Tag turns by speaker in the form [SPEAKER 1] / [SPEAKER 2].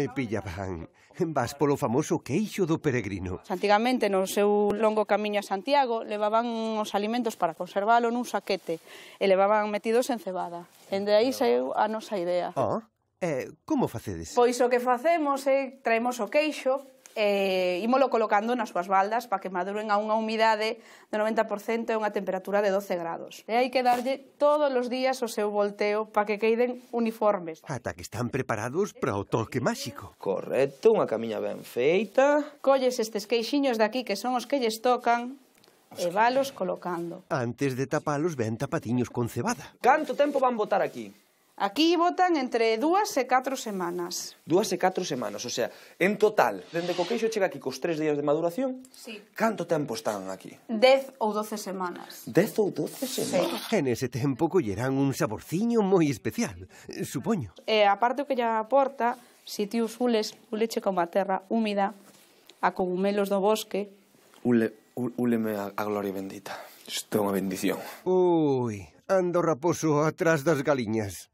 [SPEAKER 1] e pillaban. Vas polo famoso queixo do peregrino.
[SPEAKER 2] Antigamente, no seu longo camiño a Santiago, levaban os alimentos para conservalo nun saquete e levaban metidos en cebada. Dende aí saiu a nosa idea.
[SPEAKER 1] Ah, oh, eh, como facedes?
[SPEAKER 2] Pois o que facemos é traemos o queixo, e eh, ímolo colocando nas súas baldas para que maduren a unha humidade do 90% e unha temperatura de 12 grados. E hai que darlle todos os días o seu volteo para que queiden uniformes.
[SPEAKER 1] Ata que están preparados para o toque máxico. Correcto, unha camiña ben feita.
[SPEAKER 2] Colles estes queixiños de aquí que son os que lles tocan e valos colocando.
[SPEAKER 1] Antes de tapalos, ben tapatiños con cebada.
[SPEAKER 2] Canto tempo van botar aquí? Aquí votan entre dúas e catro semanas. Dúas e catro semanas, o sea, en total, dende que o queixo chega aquí cos tres días de maduración, sí.
[SPEAKER 1] canto tempo están aquí?
[SPEAKER 2] Dez ou doce semanas.
[SPEAKER 1] Dez ou doce semanas? Sí. En ese tempo collerán un saborciño moi especial, supoño.
[SPEAKER 2] E eh, aparte o que lla aporta, ti usules ules, leche como a terra húmida, a cogumelos do bosque.
[SPEAKER 1] Ule, uleme a, a gloria bendita. Isto é unha bendición. Ui, ando raposo atrás das galiñas.